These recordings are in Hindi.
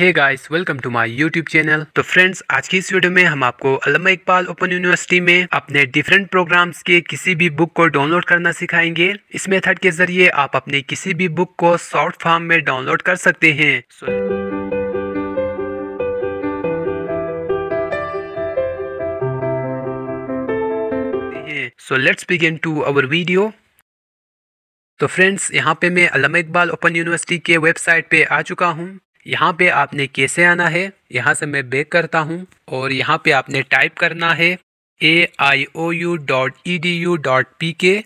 Hey guys welcome to my YouTube channel तो फ्रेंड्स आज की इस वीडियो में हम आपको अलमा इकबाल ओपन यूनिवर्सिटी में अपने डिफरेंट प्रोग्राम्स के किसी भी बुक को डाउनलोड करना सिखाएंगे इस मेथड के जरिए आप अपने किसी भी बुक को शॉर्ट फॉर्म में डाउनलोड कर सकते हैं so, So let's begin to our video. तो फ्रेंड्स यहाँ पे मैं अलमा इकबाल ओपन यूनिवर्सिटी के वेबसाइट पे आ चुका हूँ यहाँ पे आपने कैसे आना है यहाँ से मैं बेक करता हूँ और यहाँ पे आपने टाइप करना है A I O U dot E D U dot P K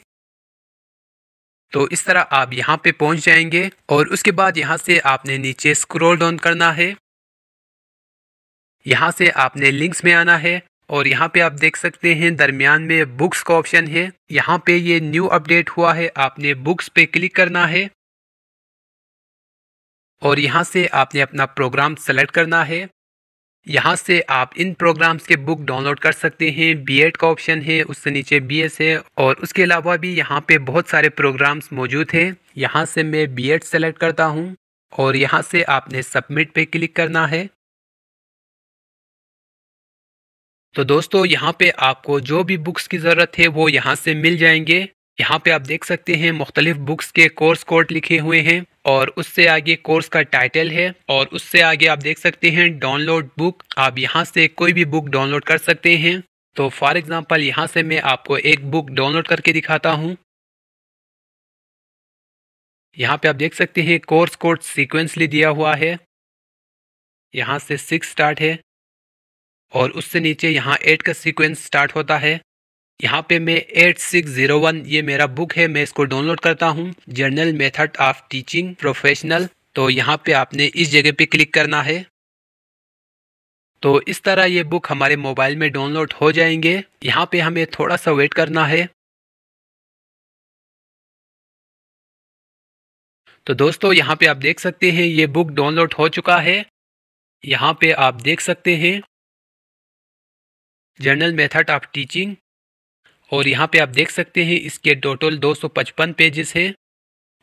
तो इस तरह आप यहाँ पे पहुँच जाएंगे और उसके बाद यहाँ से आपने नीचे स्क्रॉल डाउन करना है यहाँ से आपने लिंक्स में आना है और यहाँ पे आप देख सकते हैं दरमियान में बुक्स का ऑप्शन है यहाँ पे ये न्यू अपडेट हुआ है आपने बुक्स पे क्लिक करना है और यहाँ से आपने अपना प्रोग्राम सेलेक्ट करना है यहाँ से आप इन प्रोग्राम्स के बुक डाउनलोड कर सकते हैं बीएड का ऑप्शन है उससे नीचे बीएस है और उसके अलावा भी यहाँ पे बहुत सारे प्रोग्राम्स मौजूद हैं यहाँ से मैं बीएड सेलेक्ट करता हूँ और यहाँ से आपने सबमिट पे क्लिक करना है तो दोस्तों यहाँ पे आपको जो भी बुक्स की ज़रूरत है वो यहाँ से मिल जाएंगे यहाँ पे आप देख सकते हैं मुख्तलिफ बुक्स के कोर्स कोड लिखे हुए हैं और उससे आगे कोर्स का टाइटल है और उससे आगे आप देख सकते हैं डाउनलोड बुक आप यहाँ से कोई भी बुक डाउनलोड कर सकते हैं तो फॉर एग्ज़ाम्पल यहाँ से मैं आपको एक बुक डाउनलोड करके दिखाता हूँ यहाँ पे आप देख सकते हैं कोर्स कोड सिक्वेंसली दिया हुआ है यहाँ से सिक्स स्टार्ट है और उससे नीचे यहाँ एट का सिक्वेंस स्टार्ट होता है यहाँ पे मैं 8601 ये मेरा बुक है मैं इसको डाउनलोड करता हूँ general method of teaching professional तो यहाँ पे आपने इस जगह पे क्लिक करना है तो इस तरह ये बुक हमारे मोबाइल में डाउनलोड हो जाएंगे यहाँ पे हमें थोड़ा सा वेट करना है तो दोस्तों यहाँ पे आप देख सकते हैं ये बुक डाउनलोड हो चुका है यहाँ पे आप देख सकते हैं जर्नल मेथड ऑफ टीचिंग और यहाँ पे आप देख सकते हैं इसके टोटल 255 पेजेस है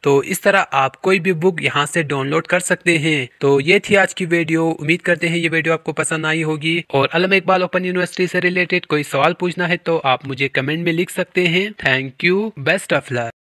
तो इस तरह आप कोई भी बुक यहाँ से डाउनलोड कर सकते हैं तो ये थी आज की वीडियो उम्मीद करते हैं ये वीडियो आपको पसंद आई होगी और अलम इकबाल ओपन यूनिवर्सिटी से रिलेटेड कोई सवाल पूछना है तो आप मुझे कमेंट में लिख सकते हैं thank you best of luck